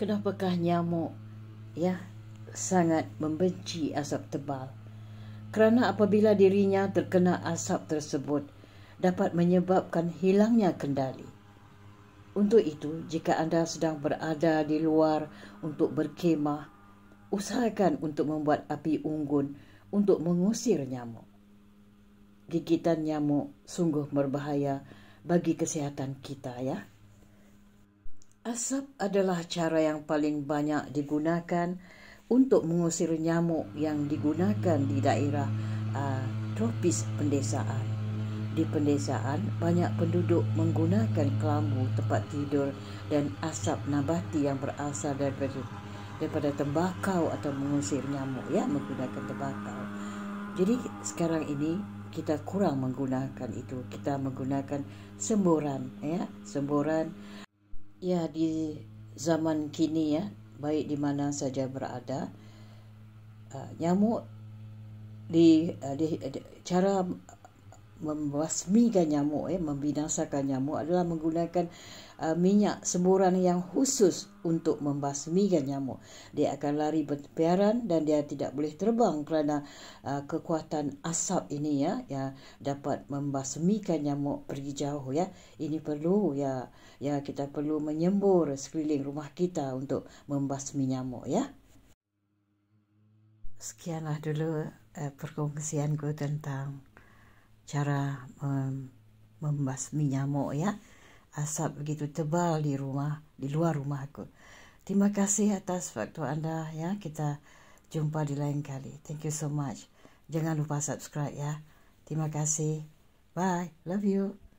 Kenapakah hmm. nyamuk ya sangat membenci asap tebal? Kerana apabila dirinya terkena asap tersebut dapat menyebabkan hilangnya kendali. Untuk itu, jika anda sedang berada di luar untuk berkemah, usahakan untuk membuat api unggun untuk mengusir nyamuk. Gigitan nyamuk sungguh berbahaya bagi kesihatan kita ya. Asap adalah cara yang paling banyak digunakan untuk mengusir nyamuk yang digunakan di daerah uh, tropis pendesaan. Di pendesaan, banyak penduduk menggunakan kelambu tempat tidur dan asap nabati yang berasal daripada, daripada tembakau atau mengusir nyamuk ya menggunakan tembakau. Jadi sekarang ini kita kurang menggunakan itu. Kita menggunakan semburan ya, semburan ya di zaman kini ya baik di mana saja berada uh, nyamuk di, uh, di uh, cara membasmikan nyamuk eh membinasakan nyamuk adalah menggunakan uh, minyak semburan yang khusus untuk membasmikan nyamuk dia akan lari berpiaran dan dia tidak boleh terbang kerana uh, kekuatan asap ini ya ya dapat membasmikan nyamuk pergi jauh ya ini perlu ya ya kita perlu menyembur sekeliling rumah kita untuk membasmi nyamuk ya sekianlah dulu uh, perkongsianku tentang cara um, membasmi nyamuk ya. Asap begitu tebal di rumah, di luar rumah aku. Terima kasih atas waktu anda ya. Kita jumpa di lain kali. Thank you so much. Jangan lupa subscribe ya. Terima kasih. Bye. Love you.